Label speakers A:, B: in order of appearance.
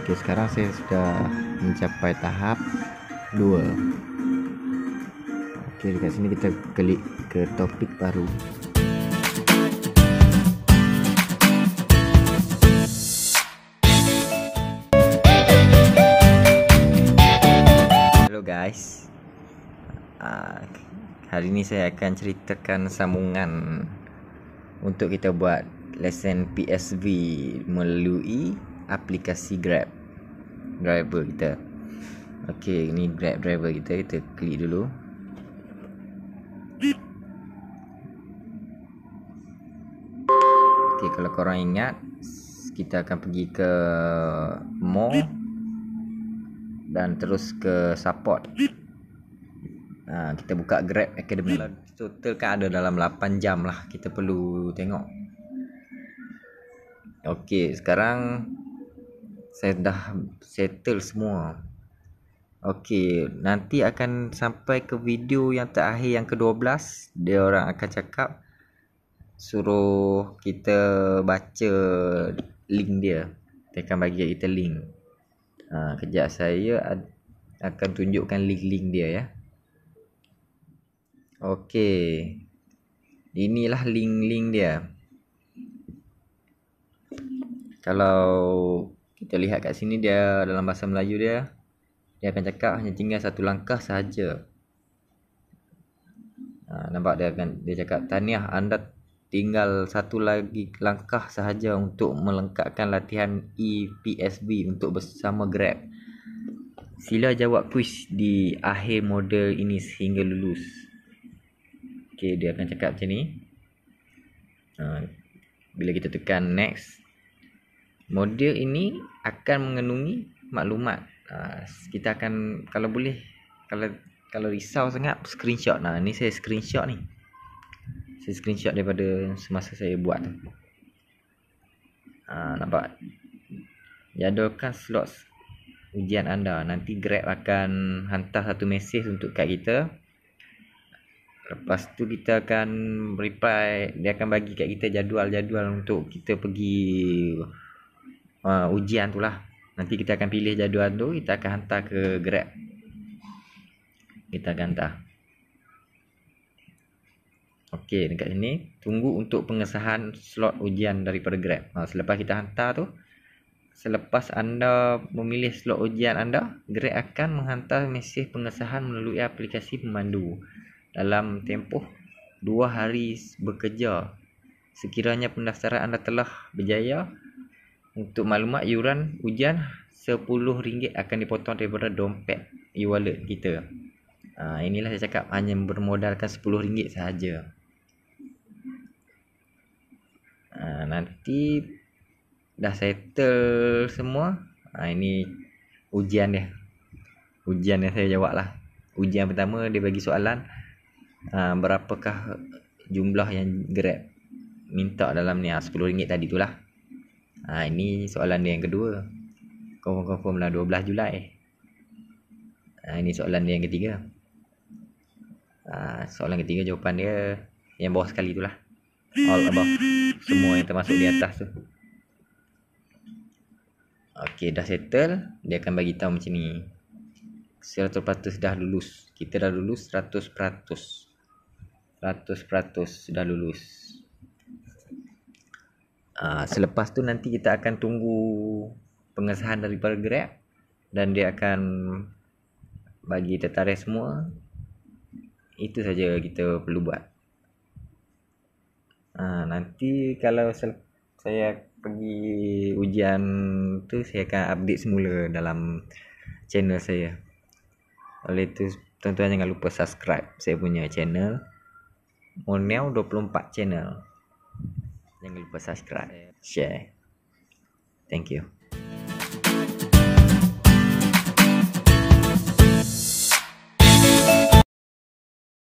A: Oke sekarang saya sudah mencapai tahap 2 Oke di sini kita klik ke topik baru Halo guys ah, Hari ini saya akan ceritakan sambungan Untuk kita buat lesen PSV melalui aplikasi Grab driver kita. Okey, ni Grab driver kita. Kita klik dulu. Okey, kalau korang ingat kita akan pergi ke mall dan terus ke support. Ha, kita buka Grab Academy lah. Total kan ada dalam 8 jam lah kita perlu tengok. Okey, sekarang saya dah settle semua Okey, nanti akan sampai ke video yang terakhir yang ke-12 dia orang akan cakap suruh kita baca link dia dia akan bagi kita link ha, kejap saya akan tunjukkan link-link dia ya Okey. Inilah link-link dia. Kalau kita lihat kat sini dia dalam bahasa Melayu dia dia akan cakap hanya tinggal satu langkah sahaja ha, nampak dia akan dia cakap taniah anda tinggal satu lagi langkah sahaja untuk melengkapkan latihan EPSB untuk bersama Grab sila jawab quiz di akhir model ini sehingga lulus ok dia akan cakap macam ni ha, bila kita tekan next Model ini akan mengenungi maklumat uh, kita akan kalau boleh kalau kalau risau sangat screenshot nah ni saya screenshot ni saya screenshot daripada semasa saya buat tu uh, nampak jadualkan slot ujian anda nanti grab akan hantar satu mesej untuk kad kita lepas tu kita akan reply dia akan bagi kat kita jadual-jadual untuk kita pergi uh, ujian tu lah nanti kita akan pilih jadual tu kita akan hantar ke grab kita akan hantar ok dekat sini tunggu untuk pengesahan slot ujian daripada grab uh, selepas kita hantar tu selepas anda memilih slot ujian anda grab akan menghantar mesej pengesahan melalui aplikasi pemandu dalam tempoh 2 hari bekerja sekiranya pendaftaran anda telah berjaya untuk maklumat yuran hujan RM10 akan dipotong daripada dompet e-wallet kita ha, Inilah saya cakap hanya bermodalkan RM10 sahaja ha, Nanti dah settle semua ha, Ini ujian dia Ujian yang saya jawab lah Ujian pertama dia bagi soalan ha, Berapakah jumlah yang grab minta dalam ni ha, RM10 tadi tu lah Ha, ini soalan dia yang kedua. Confirm-confirm lah 12 Julai. Ha, ini soalan dia yang ketiga. Ha, soalan ketiga jawapan dia yang bawah sekali tu lah. All above. Semua yang termasuk di atas tu. Okey dah settle. Dia akan bagi tahu macam ni. 100% dah lulus. Kita dah lulus 100%. 100% sudah lulus. Ah, selepas tu nanti kita akan tunggu pengesahan daripada Grab dan dia akan bagi tertarik semua. Itu saja kita perlu buat. Ha, nanti kalau saya pergi ujian tu saya akan update semula dalam channel saya. Oleh itu tuan-tuan jangan lupa subscribe saya punya channel Moneo 24 channel. Jangan lupa subscribe, share. Thank you.